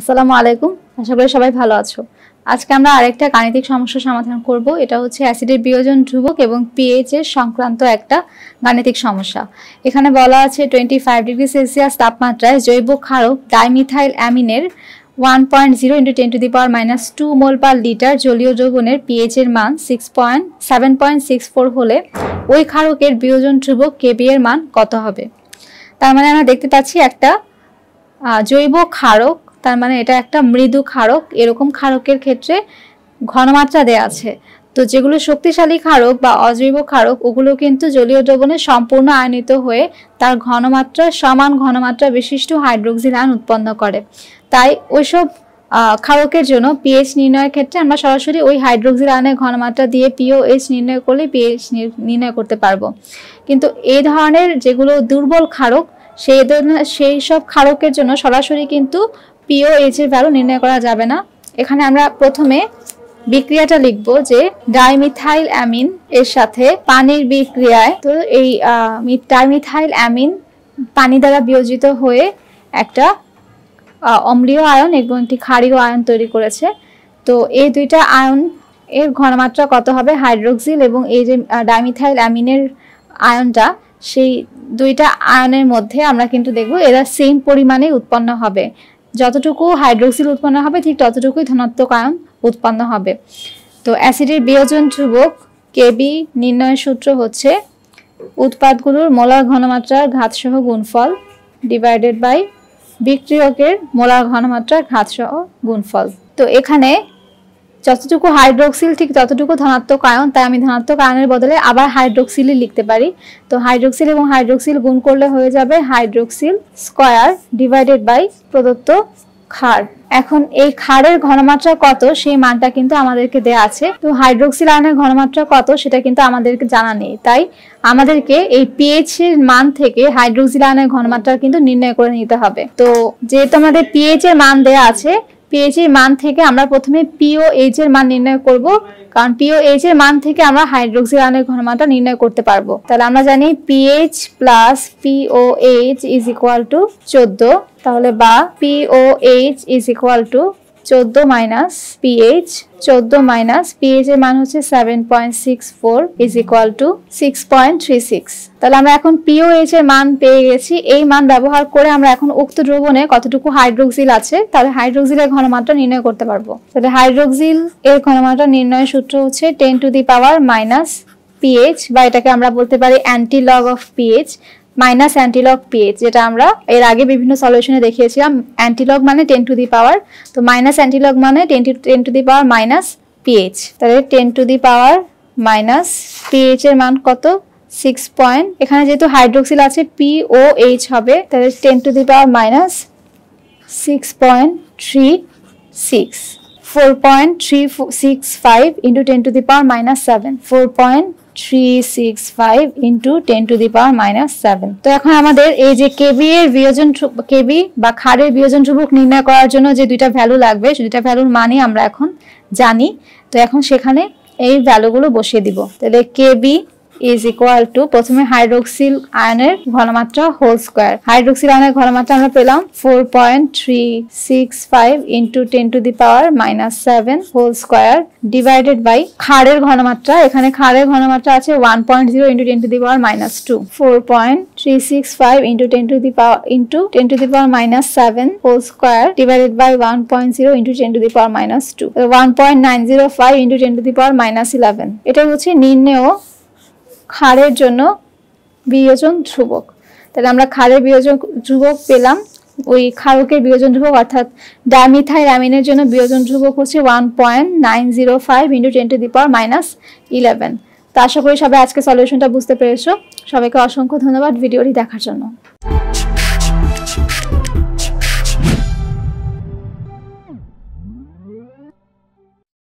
আসসালামু আলাইকুম আশা করি সবাই ভালো আছো আজকে আমরা আরেকটা গাণিতিক সমস্যা সমাধান করব এটা হচ্ছে অ্যাসিডের বিয়োজন ধ্রুবক এবং পিএইচ এর সংক্রান্ত একটা গাণিতিক সমস্যা এখানে বলা আছে টোয়েন্টি ফাইভ ডিগ্রি সেলসিয়াস তাপমাত্রায় জৈব ক্ষারক ডাইমিথাইল অ্যামিনের one point zero into ten to the power minus two mole per litre জলীয় যৌবনের পিএইচ এর মান six point seven point six four হলে ওই ক্ষারকের বিয়োজন ধ্রুবক কেবি এর মান কত হবে তার মানে আমরা দেখতে পাচ্ছি একটা জৈব ক্ষারক তার মানে এটা একটা মৃদু ক্ষারক এরকম ক্ষারকের ক্ষেত্রে ঘনমাত্রা দেয়া আছে তো যেগুলো শক্তিশালী ক্ষারক বা অজৈব ক্ষারক ওগুলো কিন্তু জলীয় দ্রবণে সম্পূর্ণ আয়নিত হয়ে তার ঘনমাত্রা সমান ঘনমাত্রা বিশিষ্ট হাইড্রোক্সিল আয়ন উৎপন্ন করে তাই ওইসব ক্ষারকের জন্য পিএইচ নির্ণয়ের ক্ষেত্রে আমরা সরাসরি ওই হাইড্রোক্সিল আয়নের ঘনমাত্রা দিয়ে পিওএইচ নির্ণয় করলে পিএইচ নির্ণয় করতে পারবো কিন্তু এই ধরনের যেগুলো দুর্বল ক্ষারক সেই ধরনের সেই সব ক্ষারকের জন্য সরাসরি কিন্তু পিও এর ভ্যালু নির্ণয় করা যাবে না এখানে আমরা প্রথমে বিক্রিয়াটা লিখব যে ডাইমিথাইল অ্যামিন এর সাথে পানির বিক্রিয়ায় তো এই ডাইমিথাইল অ্যামিন পানি দ্বারা বিয়োজিত হয়ে একটা অম্লীয় আয়ন এবং একটি ক্ষারীয় আয়ন তৈরি করেছে তো এই দুইটা আয়ন এর ঘনমাত্রা কত হবে হাইড্রোক্সিল এবং এই যে ডাইমিথাইল অ্যামিনের আয়নটা সেই দুইটা আয়নের মধ্যে আমরা কিন্তু দেখব এরা সেম পরিমাণে উৎপন্ন হবে যতটুকু হাইড্রোক্সিল উৎপন্ন হবে ঠিক ততটুকুই ধনাত্মক আয়ন উৎপন্ন হবে তো অ্যাসিডের বিয়োজন ধ্রুবক কেবি নির্ণয়ের সূত্র হচ্ছে উৎপাদগুলোর মোলার ঘনমাত্রার ঘাতসহ গুণফল ডিভাইডেড বাই বিক্রিয়কের মোলার ঘনমাত্রার ঘাতসহ গুণফল তো এখানে যতটুকু হাইড্রোক্সিল ঠিক ততটুকু ধনাত্মক আয়ন তাই আমি ধনাত্মক আয়নের বদলে আবার হাইড্রোক্সিলই লিখতে পারি তো হাইড্রোক্সিল এবং হাইড্রোক্সিল গুণ করলে হয়ে যাবে হাইড্রোক্সিল স্কয়ার ডিভাইডেড বাই প্রদত্ত খার এখন এই খারের ঘনমাত্রা কত সেই মানটা কিন্তু আমাদেরকে দেয়া আছে তো হাইড্রোক্সিল আয়নের ঘনমাত্রা কত সেটা কিন্তু আমাদেরকে জানা নেই তাই আমাদেরকে এই পিএইচ এর মান থেকে হাইড্রোক্সিল আয়নের ঘনমাত্রা কিন্তু নির্ণয় করে নিতে হবে তো যেহেতু আমাদের পিএইচ এর মান দেয়া আছে পিএইচ এর মান থেকে আমরা প্রথমে পিও এইচ এর মান নির্ণয় করব কারণ পিও এইচ এর মান থেকে আমরা হাইড্রোক্সি আয়নের ঘনমাত্রা নির্ণয় করতে পারবো তাহলে আমরা জানি pH plus p O H is equal to চোদ্দ তাহলে বা p O H is equal to চোদ্দ মাইনাস পিএইচ চোদ্দ মাইনাস পিএইচ এর মান হচ্ছে seven point six four is equal to six point three six তাহলে আমরা এখন পিওএইচ এর মান পেয়ে গেছি এই মান ব্যবহার করে আমরা এখন উক্ত দ্রবণে কতটুকু হাইড্রোক্সিল আছে তাহলে হাইড্রোক্সিলের ঘনমাত্রা নির্ণয় করতে পারবো তাহলে হাইড্রোক্সিল এর ঘনমাত্রা নির্ণয়ের সূত্র হচ্ছে ten to the power minus pH বা এটাকে আমরা বলতে পারি antilog of pH minus antilog pH যেটা আমরা এর আগে বিভিন্ন সলিউশনে দেখিয়েছিলাম অ্যান্টিলক মানে টেন টু দি পাওয়ার তো মাইনাস অ্যান্টিলক মানে ten to ten to the power minus pH তাহলে ten to the power minus pH এর মান কত সিক্স পয়েন্ট এখানে যেহেতু হাইড্রোক্সিল আছে পি ও এইচ হবে তাহলে ten to the power minus six point three six 4.365 into 10 to the power minus 7 4.365 into 10 to the power minus 7 তো এখন আমাদের এই যে কেবি এর বিয়োজন কেবি বা খারের বিয়োজন ধ্রুবক নির্ণয় করার জন্য যে দুইটা ভ্যালু লাগবে সে দুইটা ভ্যালুর মানে আমরা এখন জানি তো এখন সেখানে এই ভ্যালুগুলো বসিয়ে দিব তাহলে কেবি ইজ ইকুয়াল টু প্রথমে হাইড্রোক্সিল আয়নের ঘনমাত্রা হোল স্কোয়ার হাইড্রোক্সিল আয়নের ঘনমাত্রা আমরা পেলাম four point three six five into ten to the power minus seven whole square divided by খাড়ের ঘনমাত্রা এখানে খাড়ের ঘনমাত্রা আছে one point zero into ten to the power minus two four point three six five into ten to the power into ten to the power minus seven whole square divided by one point zero into ten to the power minus two one point nine zero five into ten to the power minus eleven এটা হচ্ছে নির্ণেয় খাড়ের জন্য বিয়োজন ধ্রুবক তাহলে আমরা খাড়ের বিয়োজন ধ্রুবক পেলাম ওই ক্ষারকের বিয়োজন ধ্রুবক অর্থাৎ ডামিথাই রামিনের জন্য বিয়োজন ধ্রুবক হচ্ছে one point nine zero five into ten to the power minus eleven তা আশা করি সবাই আজকে সলিউশনটা বুঝতে পেরেছো সবাইকে অসংখ্য ধন্যবাদ ভিডিওটি দেখার জন্য